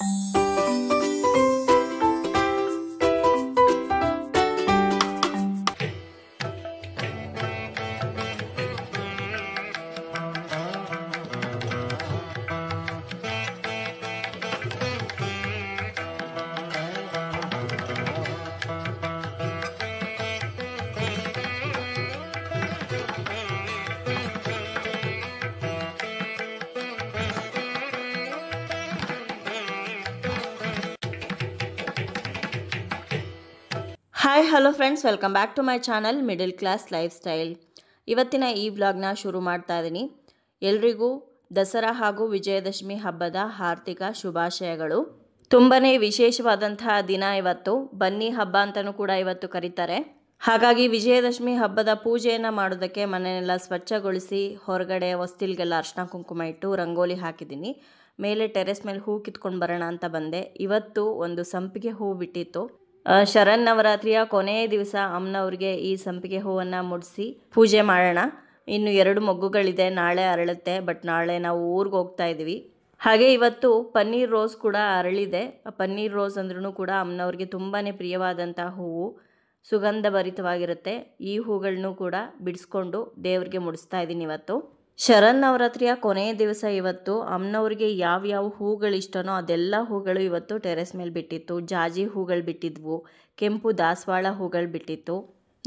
Thank you. Hi hello friends welcome back to my channel middle class lifestyle ಇವತ್ತಿನ ಈ ವ್ಲಾಗ್ನ ಶುರು ಮಾಡ್ತಾ ಇದ್ದೀನಿ ಎಲ್ರಿಗೂ ದಸರಾ ಹಾಗೂ ವಿಜಯದಶಮಿ ಹಬ್ಬದ ಹಾರ್ದಿಕ ಶುಭಾಶಯಗಳು ತುಂಬಾ ವಿಶೇಷವಾದಂತಹ ದಿನ ಇವತ್ತು ಬನ್ನಿ ಹಬ್ಬ ಅಂತಲೂ ಕೂಡ ಇವತ್ತು ಕರೀತಾರೆ ಹಾಗಾಗಿ ವಿಜಯದಶಮಿ ಹಬ್ಬದ ಪೂಜೆಯನ್ನು ಮಾಡೋದಕ್ಕೆ ಮನೆಯೆಲ್ಲ ಸ್ವಚ್ಛಗೊಳಿಸಿ ಹೊರಗಡೆ ಹೊಸ್ತಿಲ್ಗೆಲ್ಲ ಅರ್ಶಿನ ಕುಂಕುಮ ಇಟ್ಟು ರಂಗೋಲಿ ಹಾಕಿದ್ದೀನಿ ಮೇಲೆ ಟೆರೆಸ್ ಮೇಲೆ ಹೂ ಕಿತ್ಕೊಂಡು ಬರೋಣ ಅಂತ ಬಂದೆ ಇವತ್ತು ಒಂದು ಸಂಪಿಗೆ ಹೂ ಬಿಟ್ಟಿತ್ತು ಶರನ್ನವರಾತ್ರಿಯ ಕೊನೆಯ ದಿವಸ ಅಮ್ಮನವ್ರಿಗೆ ಈ ಸಂಪಿಗೆ ಹೂವನ್ನು ಮುಡಿಸಿ ಪೂಜೆ ಮಾಡೋಣ ಇನ್ನು ಎರಡು ಮೊಗ್ಗುಗಳಿದೆ ನಾಳೆ ಅರಳುತ್ತೆ ಬಟ್ ನಾಳೆ ನಾವು ಊರಿಗೆ ಹೋಗ್ತಾ ಇದ್ದೀವಿ ಹಾಗೆ ಇವತ್ತು ಪನ್ನೀರ್ ರೋಸ್ ಕೂಡ ಅರಳಿದೆ ಪನ್ನೀರ್ ರೋಸ್ ಅಂದ್ರೂ ಕೂಡ ಅಮ್ಮನವ್ರಿಗೆ ತುಂಬಾ ಪ್ರಿಯವಾದಂಥ ಹೂವು ಸುಗಂಧಭರಿತವಾಗಿರುತ್ತೆ ಈ ಹೂಗಳನ್ನೂ ಕೂಡ ಬಿಡಿಸ್ಕೊಂಡು ದೇವ್ರಿಗೆ ಮುಡಿಸ್ತಾ ಇದ್ದೀನಿ ಇವತ್ತು ಶರನ್ನವರಾತ್ರಿಯ ಕೊನೆಯ ದಿವಸ ಇವತ್ತು ಅಮ್ಮನವ್ರಿಗೆ ಯಾವ್ಯಾವ ಹೂಗಳು ಇಷ್ಟನೋ ಅದೆಲ್ಲ ಹೂಗಳು ಇವತ್ತು ಟೆರೆಸ್ ಮೇಲೆ ಬಿಟ್ಟಿತ್ತು ಜಾಜಿ ಹೂಗಳು ಬಿಟ್ಟಿದ್ವು ಕೆಂಪು ದಾಸವಾಳ ಹೂಗಳು ಬಿಟ್ಟಿತ್ತು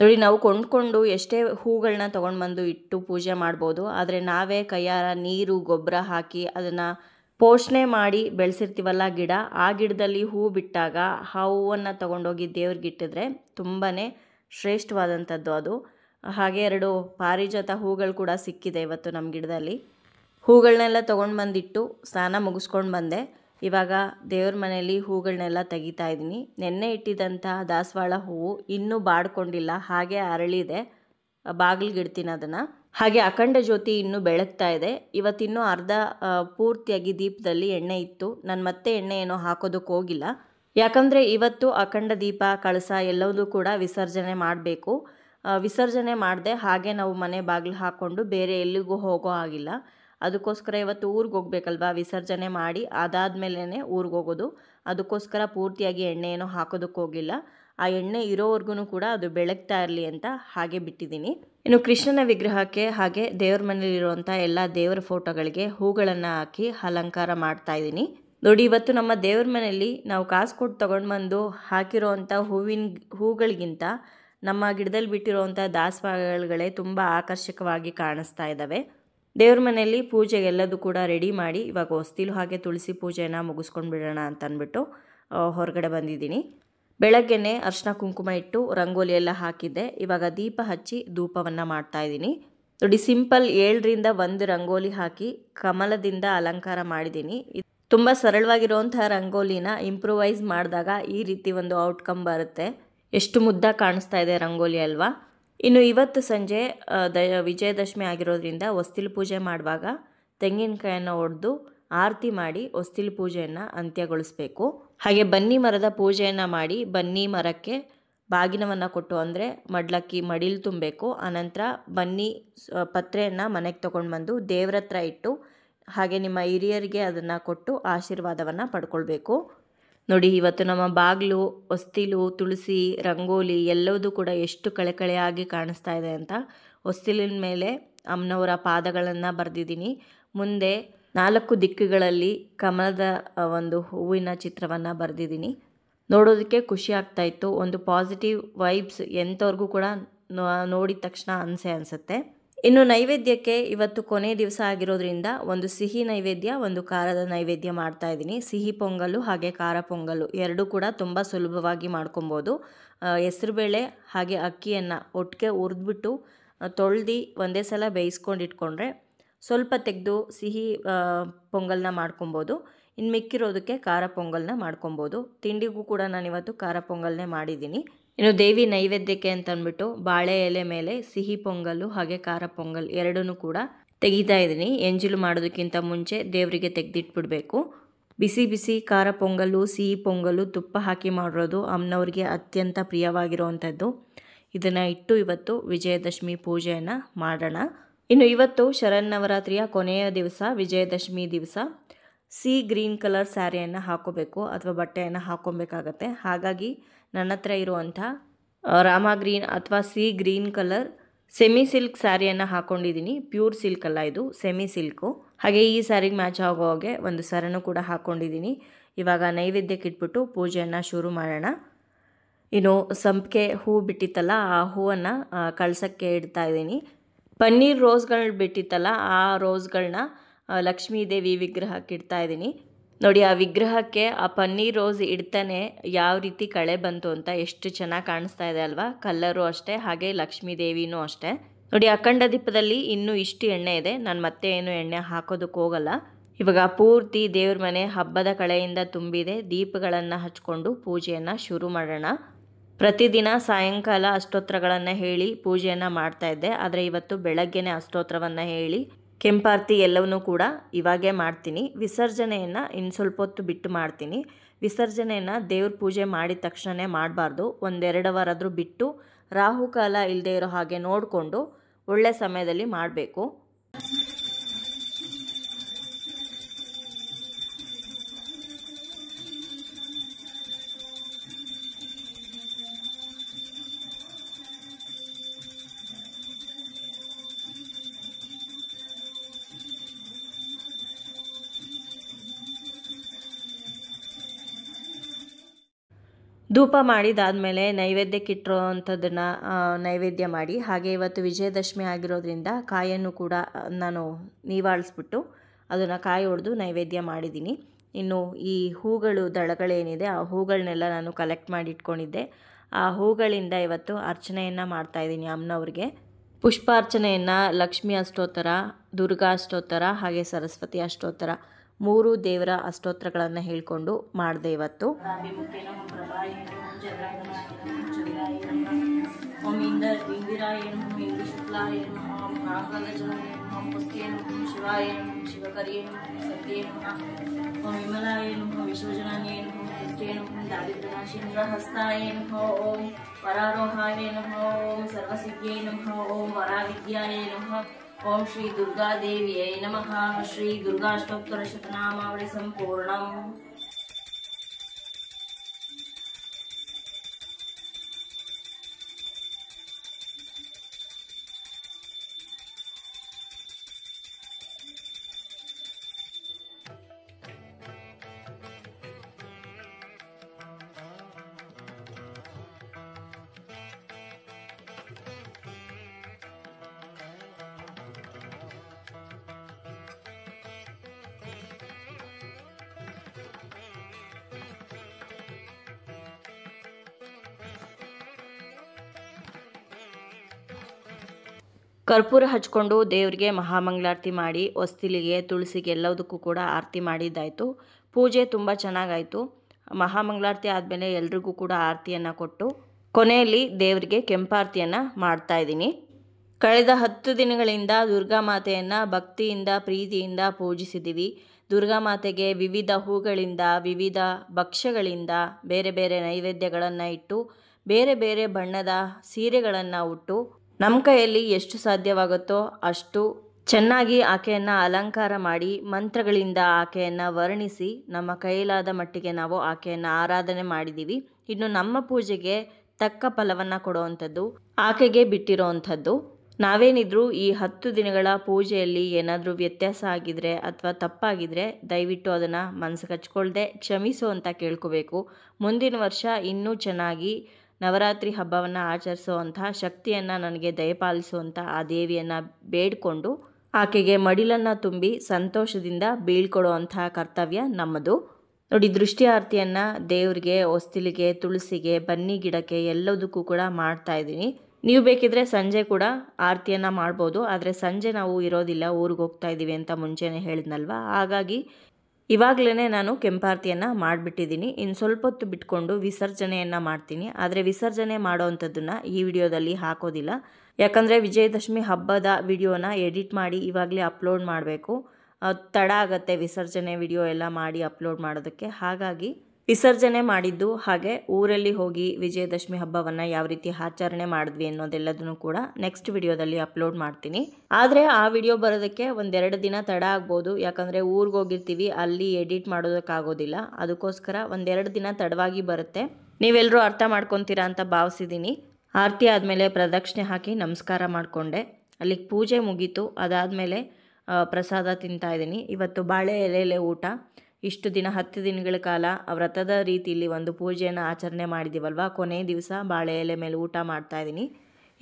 ನೋಡಿ ನಾವು ಕೊಂಡ್ಕೊಂಡು ಎಷ್ಟೇ ಹೂಗಳನ್ನ ತೊಗೊಂಡು ಬಂದು ಇಟ್ಟು ಪೂಜೆ ಮಾಡ್ಬೋದು ಆದರೆ ನಾವೇ ಕೈಯಾರ ನೀರು ಗೊಬ್ಬರ ಹಾಕಿ ಅದನ್ನು ಪೋಷಣೆ ಮಾಡಿ ಬೆಳೆಸಿರ್ತೀವಲ್ಲ ಗಿಡ ಆ ಗಿಡದಲ್ಲಿ ಹೂ ಬಿಟ್ಟಾಗ ಆ ಹೂವನ್ನು ತೊಗೊಂಡೋಗಿ ದೇವ್ರಿಗೆ ಇಟ್ಟಿದ್ರೆ ತುಂಬಾ ಶ್ರೇಷ್ಠವಾದಂಥದ್ದು ಅದು ಹಾಗೆ ಎರಡು ಪಾರಿಜಾತ ಹೂಗಳು ಕೂಡ ಸಿಕ್ಕಿದೆ ಇವತ್ತು ನಮ್ಮ ಗಿಡದಲ್ಲಿ ಹೂಗಳನ್ನೆಲ್ಲ ತೊಗೊಂಡು ಬಂದಿಟ್ಟು ಸ್ನಾನ ಮುಗಿಸ್ಕೊಂಡು ಬಂದೆ ಇವಾಗ ದೇವ್ರ ಮನೆಯಲ್ಲಿ ಹೂಗಳನ್ನೆಲ್ಲ ತೆಗಿತಾ ಇದ್ದೀನಿ ನೆನ್ನೆ ಇಟ್ಟಿದ್ದಂಥ ದಾಸವಾಳ ಹೂವು ಇನ್ನೂ ಬಾಡ್ಕೊಂಡಿಲ್ಲ ಹಾಗೆ ಅರಳಿದೆ ಬಾಗಿಲ್ಗಿಡ್ತೀನಿ ಅದನ್ನು ಹಾಗೆ ಅಖಂಡ ಜ್ಯೋತಿ ಇನ್ನೂ ಬೆಳಗ್ತಾ ಇದೆ ಇವತ್ತಿನ್ನೂ ಅರ್ಧ ಪೂರ್ತಿಯಾಗಿ ದೀಪದಲ್ಲಿ ಎಣ್ಣೆ ಇತ್ತು ನಾನು ಮತ್ತೆ ಎಣ್ಣೆ ಏನೋ ಹಾಕೋದಕ್ಕೆ ಹೋಗಿಲ್ಲ ಯಾಕಂದರೆ ಇವತ್ತು ಅಖಂಡ ದೀಪ ಕಳಸ ಎಲ್ಲವೂ ಕೂಡ ವಿಸರ್ಜನೆ ಮಾಡಬೇಕು ವಿಸರ್ಜನೆ ಮಾಡಿದೆ ಹಾಗೆ ನಾವು ಮನೆ ಬಾಗಿಲು ಹಾಕ್ಕೊಂಡು ಬೇರೆ ಎಲ್ಲಿಗೂ ಹೋಗೋ ಆಗಿಲ್ಲ ಅದಕ್ಕೋಸ್ಕರ ಇವತ್ತು ಊರಿಗೆ ಹೋಗ್ಬೇಕಲ್ವಾ ವಿಸರ್ಜನೆ ಮಾಡಿ ಅದಾದ ಊರಿಗೆ ಹೋಗೋದು ಅದಕ್ಕೋಸ್ಕರ ಪೂರ್ತಿಯಾಗಿ ಎಣ್ಣೆ ಏನೋ ಹಾಕೋದಕ್ಕೆ ಹೋಗಿಲ್ಲ ಆ ಎಣ್ಣೆ ಇರೋವರೆಗೂ ಕೂಡ ಅದು ಬೆಳಗ್ತಾ ಇರಲಿ ಅಂತ ಹಾಗೆ ಬಿಟ್ಟಿದ್ದೀನಿ ಇನ್ನು ಕೃಷ್ಣನ ವಿಗ್ರಹಕ್ಕೆ ಹಾಗೆ ದೇವ್ರ ಮನೇಲಿರುವಂಥ ಎಲ್ಲ ದೇವರ ಫೋಟೋಗಳಿಗೆ ಹೂಗಳನ್ನು ಹಾಕಿ ಅಲಂಕಾರ ಮಾಡ್ತಾ ಇದ್ದೀನಿ ನೋಡಿ ಇವತ್ತು ನಮ್ಮ ದೇವ್ರ ಮನೆಯಲ್ಲಿ ನಾವು ಕಾಸು ಕೊಟ್ಟು ತೊಗೊಂಡು ಬಂದು ಹಾಕಿರೋವಂಥ ಹೂವಿನ ಹೂಗಳಿಗಿಂತ ನಮ್ಮ ಗಿಡದಲ್ಲಿ ಬಿಟ್ಟಿರುವಂಥ ದಾಸವಾಳಗಳೇ ತುಂಬ ಆಕರ್ಷಕವಾಗಿ ಕಾಣಿಸ್ತಾ ಇದ್ದಾವೆ ದೇವ್ರ ಮನೆಯಲ್ಲಿ ಪೂಜೆ ಎಲ್ಲದೂ ಕೂಡ ರೆಡಿ ಮಾಡಿ ಇವಾಗ ಹೊಸ್ತಿಲು ಹಾಗೆ ತುಳಸಿ ಪೂಜೆನ ಮುಗಿಸ್ಕೊಂಡು ಬಿಡೋಣ ಅಂತ ಅಂದ್ಬಿಟ್ಟು ಹೊರಗಡೆ ಬಂದಿದ್ದೀನಿ ಬೆಳಗ್ಗೆನೆ ಅರ್ಶಿನ ಕುಂಕುಮ ಇಟ್ಟು ರಂಗೋಲಿ ಎಲ್ಲ ಹಾಕಿದ್ದೆ ಇವಾಗ ದೀಪ ಹಚ್ಚಿ ಧೂಪವನ್ನು ಇದ್ದೀನಿ ನೋಡಿ ಸಿಂಪಲ್ ಏಳರಿಂದ ಒಂದು ರಂಗೋಲಿ ಹಾಕಿ ಕಮಲದಿಂದ ಅಲಂಕಾರ ಮಾಡಿದ್ದೀನಿ ತುಂಬ ಸರಳವಾಗಿರುವಂತಹ ರಂಗೋಲಿನ ಇಂಪ್ರೂವೈಸ್ ಮಾಡಿದಾಗ ಈ ರೀತಿ ಒಂದು ಔಟ್ಕಮ್ ಬರುತ್ತೆ ಎಷ್ಟು ಮುದ್ದ ಕಾಣಿಸ್ತಾ ಇದೆ ರಂಗೋಲಿ ಅಲ್ವಾ ಇನ್ನು ಇವತ್ತು ಸಂಜೆ ದ ವಿಜಯದಶಮಿ ಆಗಿರೋದ್ರಿಂದ ಹೊಸ್ತಿಲು ಪೂಜೆ ಮಾಡುವಾಗ ತೆಂಗಿನಕಾಯನ್ನು ಒಡೆದು ಆರತಿ ಮಾಡಿ ಹೊಸ್ತಿಲ್ ಪೂಜೆಯನ್ನು ಅಂತ್ಯಗೊಳಿಸಬೇಕು ಹಾಗೆ ಬನ್ನಿ ಮರದ ಪೂಜೆಯನ್ನು ಮಾಡಿ ಬನ್ನಿ ಮರಕ್ಕೆ ಬಾಗಿನವನ್ನು ಕೊಟ್ಟು ಅಂದರೆ ಮಡ್ಲಕ್ಕಿ ಮಡಿಲು ತುಂಬಬೇಕು ಆನಂತರ ಬನ್ನಿ ಪತ್ರೆಯನ್ನು ಮನೆಗೆ ತೊಗೊಂಡು ಬಂದು ದೇವ್ರ ಹತ್ರ ಇಟ್ಟು ಹಾಗೆ ನಿಮ್ಮ ಹಿರಿಯರಿಗೆ ಅದನ್ನು ಕೊಟ್ಟು ಆಶೀರ್ವಾದವನ್ನು ಪಡ್ಕೊಳ್ಬೇಕು ನೋಡಿ ಇವತ್ತು ನಮ್ಮ ಬಾಗಿಲು ಹೊಸ್ತಿಲು ತುಳಸಿ ರಂಗೋಲಿ ಎಲ್ಲವೂ ಕೂಡ ಎಷ್ಟು ಕಳೆಕಳೆಯಾಗಿ ಕಾಣಿಸ್ತಾ ಇದೆ ಅಂತ ಹೊಸ್ತಿಲಿನ ಮೇಲೆ ಅಮ್ಮನವರ ಪಾದಗಳನ್ನು ಬರೆದಿದ್ದೀನಿ ಮುಂದೆ ನಾಲ್ಕು ದಿಕ್ಕುಗಳಲ್ಲಿ ಕಮಲದ ಒಂದು ಹೂವಿನ ಚಿತ್ರವನ್ನು ಬರೆದಿದ್ದೀನಿ ನೋಡೋದಕ್ಕೆ ಖುಷಿ ಆಗ್ತಾ ಇತ್ತು ಒಂದು ಪಾಸಿಟಿವ್ ವೈಬ್ಸ್ ಎಂಥವ್ರಿಗೂ ಕೂಡ ನೋಡಿದ ತಕ್ಷಣ ಅನಿಸೆ ಅನಿಸುತ್ತೆ ಇನ್ನು ನೈವೇದ್ಯಕ್ಕೆ ಇವತ್ತು ಕೊನೆ ದಿವಸ ಆಗಿರೋದ್ರಿಂದ ಒಂದು ಸಿಹಿ ನೈವೇದ್ಯ ಒಂದು ಖಾರದ ನೈವೇದ್ಯ ಮಾಡ್ತಾ ಇದ್ದೀನಿ ಸಿಹಿ ಪೊಂಗಲು ಹಾಗೆ ಖಾರ ಪೊಂಗಲು ಎರಡೂ ಕೂಡ ತುಂಬ ಸುಲಭವಾಗಿ ಮಾಡ್ಕೊಬೋದು ಹೆಸರುಬೇಳೆ ಹಾಗೆ ಅಕ್ಕಿಯನ್ನು ಒಟ್ಟಿಗೆ ಉರಿದ್ಬಿಟ್ಟು ತೊಳ್ದು ಒಂದೇ ಸಲ ಬೇಯಿಸ್ಕೊಂಡು ಇಟ್ಕೊಂಡ್ರೆ ಸ್ವಲ್ಪ ತೆಗೆದು ಸಿಹಿ ಪೊಂಗಲ್ನ ಮಾಡ್ಕೊಬೋದು ಇನ್ನು ಮಿಕ್ಕಿರೋದಕ್ಕೆ ಖಾರ ಪೊಂಗಲ್ನ ಮಾಡ್ಕೊಬೋದು ತಿಂಡಿಗೂ ಕೂಡ ನಾನಿವತ್ತು ಖಾರ ಪೊಂಗಲ್ನೇ ಮಾಡಿದ್ದೀನಿ ಇನ್ನು ದೇವಿ ನೈವೇದ್ಯಕ್ಕೆ ಅಂತ ಅಂದ್ಬಿಟ್ಟು ಬಾಳೆ ಎಲೆ ಮೇಲೆ ಸಿಹಿ ಪೊಂಗಲ್ಲು ಹಾಗೆ ಖಾರ ಪೊಂಗಲ್ ಎರಡನ್ನೂ ಕೂಡ ತೆಗಿತಾ ಇದ್ದೀನಿ ಎಂಜಿಲು ಮಾಡೋದಕ್ಕಿಂತ ಮುಂಚೆ ದೇವರಿಗೆ ತೆಗೆದಿಟ್ಬಿಡಬೇಕು ಬಿಸಿ ಬಿಸಿ ಖಾರ ಪೊಂಗಲ್ಲು ಸಿಹಿ ಪೊಂಗಲು ತುಪ್ಪ ಹಾಕಿ ಮಾಡಿರೋದು ಅಮ್ಮನವ್ರಿಗೆ ಅತ್ಯಂತ ಪ್ರಿಯವಾಗಿರುವಂಥದ್ದು ಇದನ್ನು ಇಟ್ಟು ಇವತ್ತು ವಿಜಯದಶಮಿ ಪೂಜೆಯನ್ನು ಮಾಡೋಣ ಇನ್ನು ಇವತ್ತು ಶರನ್ನವರಾತ್ರಿಯ ಕೊನೆಯ ದಿವಸ ವಿಜಯದಶಮಿ ದಿವಸ ಸಿ ಗ್ರೀನ್ ಕಲರ್ ಸ್ಯಾರಿಯನ್ನು ಹಾಕೋಬೇಕು ಅಥವಾ ಬಟ್ಟೆಯನ್ನು ಹಾಕೊಬೇಕಾಗತ್ತೆ ಹಾಗಾಗಿ ನನ್ನ ಹತ್ರ ಇರುವಂಥ ರಾಮ ಗ್ರೀನ್ ಅಥವಾ sea green colour semi silk ಸ್ಯಾರಿಯನ್ನು ಹಾಕ್ಕೊಂಡಿದ್ದೀನಿ ಪ್ಯೂರ್ ಸಿಲ್ಕ್ ಅಲ್ಲ ಇದು ಸೆಮಿ ಸಿಲ್ಕು ಹಾಗೆ ಈ ಸ್ಯಾರಿಗೆ ಮ್ಯಾಚ್ ಆಗೋ ಹಾಗೆ ಒಂದು ಸರನು ಕೂಡ ಹಾಕ್ಕೊಂಡಿದ್ದೀನಿ ಇವಾಗ ನೈವೇದ್ಯಕ್ಕೆ ಇಟ್ಬಿಟ್ಟು ಪೂಜೆಯನ್ನು ಶುರು ಮಾಡೋಣ ಇನ್ನು ಸಂಪಿಗೆ ಹೂ ಬಿಟ್ಟಿತ್ತಲ್ಲ ಆ ಹೂವನ್ನು ಕಳ್ಸೋಕ್ಕೆ ಇಡ್ತಾ ಇದ್ದೀನಿ ಪನ್ನೀರ್ ರೋಸ್ಗಳು ಬಿಟ್ಟಿತ್ತಲ್ಲ ಆ ರೋಸ್ಗಳನ್ನ ಲಕ್ಷ್ಮೀದೇವಿ ವಿಗ್ರಹಕ್ಕೆ ಇಡ್ತಾ ಇದ್ದೀನಿ ನೋಡಿ ಆ ವಿಗ್ರಹಕ್ಕೆ ಆ ಪನ್ನೀರ್ ರೋಸ್ ಇಡ್ತಾನೆ ಯಾವ ರೀತಿ ಕಳೆ ಬಂತು ಅಂತ ಎಷ್ಟು ಚೆನ್ನಾಗಿ ಕಾಣಿಸ್ತಾ ಇದೆ ಅಲ್ವಾ ಕಲ್ಲರು ಅಷ್ಟೇ ಹಾಗೆ ಲಕ್ಷ್ಮೀದೇವಿನೂ ಅಷ್ಟೇ ನೋಡಿ ಅಖಂಡ ದೀಪದಲ್ಲಿ ಇನ್ನೂ ಇಷ್ಟು ಎಣ್ಣೆ ಇದೆ ನಾನು ಮತ್ತೆ ಏನು ಎಣ್ಣೆ ಹಾಕೋದಕ್ಕೆ ಹೋಗಲ್ಲ ಇವಾಗ ಪೂರ್ತಿ ದೇವ್ರ ಮನೆ ಹಬ್ಬದ ಕಳೆಯಿಂದ ತುಂಬಿದೆ ದೀಪಗಳನ್ನು ಹಚ್ಕೊಂಡು ಪೂಜೆಯನ್ನು ಶುರು ಮಾಡೋಣ ಪ್ರತಿದಿನ ಸಾಯಂಕಾಲ ಅಷ್ಟೋತ್ರಗಳನ್ನು ಹೇಳಿ ಪೂಜೆಯನ್ನು ಮಾಡ್ತಾ ಇದ್ದೆ ಆದರೆ ಇವತ್ತು ಬೆಳಗ್ಗೆನೇ ಅಷ್ಟೋತ್ರವನ್ನು ಹೇಳಿ ಕೆಂಪಾರ್ತಿ ಎಲ್ಲವನ್ನೂ ಕೂಡ ಇವಾಗೇ ಮಾಡ್ತೀನಿ ವಿಸರ್ಜನೆಯನ್ನು ಇನ್ನು ಸ್ವಲ್ಪ ಹೊತ್ತು ಬಿಟ್ಟು ಮಾಡ್ತೀನಿ ವಿಸರ್ಜನೆಯನ್ನು ದೇವ್ರ ಪೂಜೆ ಮಾಡಿದ ತಕ್ಷಣವೇ ಮಾಡಬಾರ್ದು ಒಂದೆರಡು ವಾರಾದರೂ ಬಿಟ್ಟು ರಾಹುಕಾಲ ಇಲ್ಲದೆ ಇರೋ ಹಾಗೆ ನೋಡಿಕೊಂಡು ಒಳ್ಳೆ ಸಮಯದಲ್ಲಿ ಮಾಡಬೇಕು ಧೂಪ ಮಾಡಿದಾದಮೇಲೆ ನೈವೇದ್ಯಕ್ಕಿಟ್ಟಿರೋ ಅಂಥದ್ದನ್ನು ನೈವೇದ್ಯ ಮಾಡಿ ಹಾಗೆ ಇವತ್ತು ವಿಜಯದಶಮಿ ಆಗಿರೋದ್ರಿಂದ ಕಾಯನ್ನು ಕೂಡ ನಾನು ನೀವಾಳಿಸ್ಬಿಟ್ಟು ಅದನ್ನು ಕಾಯಿ ಹೊಡೆದು ನೈವೇದ್ಯ ಮಾಡಿದ್ದೀನಿ ಇನ್ನು ಈ ಹೂಗಳು ದಳಗಳೇನಿದೆ ಆ ಹೂಗಳನ್ನೆಲ್ಲ ನಾನು ಕಲೆಕ್ಟ್ ಮಾಡಿ ಇಟ್ಕೊಂಡಿದ್ದೆ ಆ ಹೂಗಳಿಂದ ಇವತ್ತು ಅರ್ಚನೆಯನ್ನು ಮಾಡ್ತಾಯಿದ್ದೀನಿ ಅಮ್ಮನವ್ರಿಗೆ ಪುಷ್ಪಾರ್ಚನೆಯನ್ನು ಲಕ್ಷ್ಮಿ ಅಷ್ಟೋತ್ತರ ದುರ್ಗಾ ಅಷ್ಟೋತ್ತರ ಹಾಗೆ ಸರಸ್ವತಿ ಅಷ್ಟೋತ್ತರ ಮೂರು ದೇವರ ಅಷ್ಟೋತ್ರಗಳನ್ನು ಹೇಳಿಕೊಂಡು ಮಾಡಿದೆ ಇವತ್ತು दारिद्रनाशिन्द्रहस्ताय नमः ॐ परारोहाय नमः ॐ सर्वसिद्ध्यै नमः ओम श्री दुर्गा देवी नमः श्री दुर्गा शतनामावली संपूर्ण ಕರ್ಪೂರ ಹಚ್ಕೊಂಡು ದೇವರಿಗೆ ಮಹಾಮಂಗಳಾರತಿ ಮಾಡಿ ಹೊಸ್ತಿಲಿಗೆ ತುಳಸಿಗೆ ಎಲ್ಲದಕ್ಕೂ ಕೂಡ ಆರತಿ ಮಾಡಿದ್ದಾಯಿತು ಪೂಜೆ ತುಂಬ ಚೆನ್ನಾಗಾಯಿತು ಮಹಾಮಂಗಳಾರತಿ ಆದಮೇಲೆ ಎಲ್ರಿಗೂ ಕೂಡ ಆರತಿಯನ್ನು ಕೊಟ್ಟು ಕೊನೆಯಲ್ಲಿ ದೇವರಿಗೆ ಕೆಂಪಾರತಿಯನ್ನು ಮಾಡ್ತಾಯಿದ್ದೀನಿ ಕಳೆದ ಹತ್ತು ದಿನಗಳಿಂದ ದುರ್ಗಾ ಮಾತೆಯನ್ನು ಭಕ್ತಿಯಿಂದ ಪ್ರೀತಿಯಿಂದ ಪೂಜಿಸಿದ್ದೀವಿ ದುರ್ಗಾ ಮಾತೆಗೆ ವಿವಿಧ ಹೂಗಳಿಂದ ವಿವಿಧ ಭಕ್ಷ್ಯಗಳಿಂದ ಬೇರೆ ಬೇರೆ ನೈವೇದ್ಯಗಳನ್ನು ಇಟ್ಟು ಬೇರೆ ಬೇರೆ ಬಣ್ಣದ ಸೀರೆಗಳನ್ನು ಉಟ್ಟು ನಮ್ಮ ಕೈಯಲ್ಲಿ ಎಷ್ಟು ಸಾಧ್ಯವಾಗುತ್ತೋ ಅಷ್ಟು ಚೆನ್ನಾಗಿ ಆಕೆಯನ್ನು ಅಲಂಕಾರ ಮಾಡಿ ಮಂತ್ರಗಳಿಂದ ಆಕೆಯನ್ನು ವರ್ಣಿಸಿ ನಮ್ಮ ಕೈಲಾದ ಮಟ್ಟಿಗೆ ನಾವು ಆಕೆಯನ್ನು ಆರಾಧನೆ ಮಾಡಿದ್ದೀವಿ ಇನ್ನು ನಮ್ಮ ಪೂಜೆಗೆ ತಕ್ಕ ಫಲವನ್ನು ಕೊಡುವಂಥದ್ದು ಆಕೆಗೆ ಬಿಟ್ಟಿರೋವಂಥದ್ದು ನಾವೇನಿದ್ರು ಈ ಹತ್ತು ದಿನಗಳ ಪೂಜೆಯಲ್ಲಿ ಏನಾದರೂ ವ್ಯತ್ಯಾಸ ಆಗಿದ್ರೆ ಅಥವಾ ತಪ್ಪಾಗಿದ್ರೆ ದಯವಿಟ್ಟು ಅದನ್ನು ಮನಸ್ಸು ಕಚ್ಕೊಳ್ದೆ ಕ್ಷಮಿಸು ಅಂತ ಕೇಳ್ಕೋಬೇಕು ಮುಂದಿನ ವರ್ಷ ಇನ್ನೂ ಚೆನ್ನಾಗಿ ನವರಾತ್ರಿ ಹಬ್ಬವನ್ನು ಆಚರಿಸುವಂತಹ ಶಕ್ತಿಯನ್ನು ನನಗೆ ದಯಪಾಲಿಸುವಂಥ ಆ ದೇವಿಯನ್ನು ಬೇಡಿಕೊಂಡು ಆಕೆಗೆ ಮಡಿಲನ್ನು ತುಂಬಿ ಸಂತೋಷದಿಂದ ಬೀಳ್ಕೊಡೋ ಕರ್ತವ್ಯ ನಮ್ಮದು ನೋಡಿ ದೃಷ್ಟಿ ಆರತಿಯನ್ನು ದೇವರಿಗೆ ಹೊಸ್ತಿಲಿಗೆ ತುಳಸಿಗೆ ಬನ್ನಿ ಗಿಡಕ್ಕೆ ಎಲ್ಲದಕ್ಕೂ ಕೂಡ ಮಾಡ್ತಾ ಇದ್ದೀನಿ ನೀವು ಬೇಕಿದ್ರೆ ಸಂಜೆ ಕೂಡ ಆರತಿಯನ್ನು ಮಾಡ್ಬೋದು ಆದರೆ ಸಂಜೆ ನಾವು ಇರೋದಿಲ್ಲ ಊರಿಗೆ ಹೋಗ್ತಾ ಇದ್ದೀವಿ ಅಂತ ಮುಂಚೆನೇ ಹೇಳಿದ್ನಲ್ವ ಹಾಗಾಗಿ ಇವಾಗಲೇ ನಾನು ಕೆಂಪಾರ್ತಿಯನ್ನು ಮಾಡಿಬಿಟ್ಟಿದ್ದೀನಿ ಇನ್ನು ಸ್ವಲ್ಪ ಹೊತ್ತು ಬಿಟ್ಕೊಂಡು ವಿಸರ್ಜನೆಯನ್ನು ಮಾಡ್ತೀನಿ ಆದರೆ ವಿಸರ್ಜನೆ ಮಾಡೋವಂಥದ್ದನ್ನು ಈ ವಿಡಿಯೋದಲ್ಲಿ ಹಾಕೋದಿಲ್ಲ ಯಾಕಂದರೆ ವಿಜಯದಶಮಿ ಹಬ್ಬದ ವಿಡಿಯೋನ ಎಡಿಟ್ ಮಾಡಿ ಇವಾಗಲೇ ಅಪ್ಲೋಡ್ ಮಾಡಬೇಕು ತಡ ಆಗುತ್ತೆ ವಿಸರ್ಜನೆ ವಿಡಿಯೋ ಎಲ್ಲ ಮಾಡಿ ಅಪ್ಲೋಡ್ ಮಾಡೋದಕ್ಕೆ ಹಾಗಾಗಿ ವಿಸರ್ಜನೆ ಮಾಡಿದ್ದು ಹಾಗೆ ಊರಲ್ಲಿ ಹೋಗಿ ವಿಜಯದಶಮಿ ಹಬ್ಬವನ್ನು ಯಾವ ರೀತಿ ಆಚರಣೆ ಮಾಡಿದ್ವಿ ಅನ್ನೋದೆಲ್ಲದನ್ನು ಕೂಡ ನೆಕ್ಸ್ಟ್ ವಿಡಿಯೋದಲ್ಲಿ ಅಪ್ಲೋಡ್ ಮಾಡ್ತೀನಿ ಆದರೆ ಆ ವಿಡಿಯೋ ಬರೋದಕ್ಕೆ ಒಂದೆರಡು ದಿನ ತಡ ಆಗ್ಬೋದು ಯಾಕಂದರೆ ಊರಿಗೆ ಹೋಗಿರ್ತೀವಿ ಅಲ್ಲಿ ಎಡಿಟ್ ಮಾಡೋದಕ್ಕಾಗೋದಿಲ್ಲ ಅದಕ್ಕೋಸ್ಕರ ಒಂದೆರಡು ದಿನ ತಡವಾಗಿ ಬರುತ್ತೆ ನೀವೆಲ್ಲರೂ ಅರ್ಥ ಮಾಡ್ಕೊತೀರಾ ಅಂತ ಭಾವಿಸಿದ್ದೀನಿ ಆರತಿ ಆದಮೇಲೆ ಪ್ರದಕ್ಷಿಣೆ ಹಾಕಿ ನಮಸ್ಕಾರ ಮಾಡಿಕೊಂಡೆ ಅಲ್ಲಿಗೆ ಪೂಜೆ ಮುಗೀತು ಅದಾದಮೇಲೆ ಪ್ರಸಾದ ತಿಂತಾ ಇವತ್ತು ಬಾಳೆ ಎಲೆ ಎಲೆ ಊಟ ಇಷ್ಟು ದಿನ ಹತ್ತು ದಿನಗಳ ಕಾಲ ವ್ರತದ ರೀತಿಯಲ್ಲಿ ಒಂದು ಪೂಜೆಯನ್ನು ಆಚರಣೆ ಮಾಡಿದ್ದೀವಲ್ವ ಕೊನೆ ದಿವಸ ಬಾಳೆ ಎಲೆ ಮೇಲೆ ಊಟ ಮಾಡ್ತಾ ಇದ್ದೀನಿ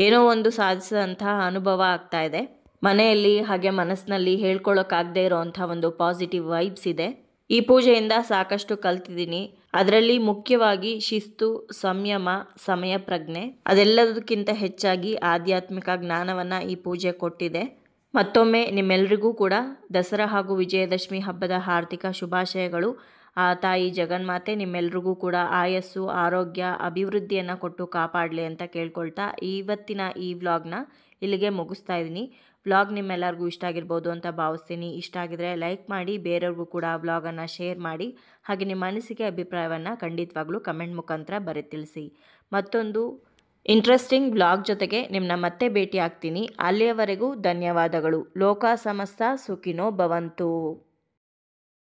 ಏನೋ ಒಂದು ಸಾಧಿಸಿದಂತಹ ಅನುಭವ ಆಗ್ತಾ ಇದೆ ಮನೆಯಲ್ಲಿ ಹಾಗೆ ಮನಸ್ಸಿನಲ್ಲಿ ಹೇಳ್ಕೊಳ್ಳೋಕ್ಕಾಗದೇ ಇರೋವಂಥ ಒಂದು ಪಾಸಿಟಿವ್ ವೈಬ್ಸ್ ಇದೆ ಈ ಪೂಜೆಯಿಂದ ಸಾಕಷ್ಟು ಕಲ್ತಿದ್ದೀನಿ ಅದರಲ್ಲಿ ಮುಖ್ಯವಾಗಿ ಶಿಸ್ತು ಸಂಯಮ ಸಮಯ ಪ್ರಜ್ಞೆ ಅದೆಲ್ಲದಕ್ಕಿಂತ ಹೆಚ್ಚಾಗಿ ಆಧ್ಯಾತ್ಮಿಕ ಜ್ಞಾನವನ್ನು ಈ ಪೂಜೆ ಕೊಟ್ಟಿದೆ ಮತ್ತೊಮ್ಮೆ ನಿಮ್ಮೆಲ್ಲರಿಗೂ ಕೂಡ ದಸರಾ ಹಾಗೂ ವಿಜಯದಶಮಿ ಹಬ್ಬದ ಹಾರ್ದಿಕ ಶುಭಾಶಯಗಳು ಆ ತಾಯಿ ಜಗನ್ಮಾತೆ ನಿಮ್ಮೆಲ್ರಿಗೂ ಕೂಡ ಆಯಸ್ಸು ಆರೋಗ್ಯ ಅಭಿವೃದ್ಧಿಯನ್ನು ಕೊಟ್ಟು ಕಾಪಾಡಲಿ ಅಂತ ಕೇಳ್ಕೊಳ್ತಾ ಇವತ್ತಿನ ಈ ವ್ಲಾಗ್ನ ಇಲ್ಲಿಗೆ ಮುಗಿಸ್ತಾ ಇದ್ದೀನಿ ವ್ಲಾಗ್ ನಿಮ್ಮೆಲ್ಲರಿಗೂ ಇಷ್ಟ ಆಗಿರ್ಬೋದು ಅಂತ ಭಾವಿಸ್ತೀನಿ ಇಷ್ಟ ಆಗಿದರೆ ಲೈಕ್ ಮಾಡಿ ಬೇರೆಯವ್ರಿಗೂ ಕೂಡ ವ್ಲಾಗನ್ನು ಶೇರ್ ಮಾಡಿ ಹಾಗೆ ನಿಮ್ಮ ಅನಿಸಿಕೆ ಅಭಿಪ್ರಾಯವನ್ನು ಖಂಡಿತವಾಗ್ಲೂ ಕಮೆಂಟ್ ಮುಖಾಂತರ ತಿಳಿಸಿ ಮತ್ತೊಂದು ಇಂಟ್ರೆಸ್ಟಿಂಗ್ ಬ್ಲಾಗ್ ಜೊತೆಗೆ ನಿಮ್ಮನ್ನ ಮತ್ತೆ ಭೇಟಿ ಆಗ್ತೀನಿ ಅಲ್ಲಿಯವರೆಗೂ ಧನ್ಯವಾದಗಳು ಲೋಕ ಸಮಸ್ತ ಸುಖಿನೋ ಭವಂತು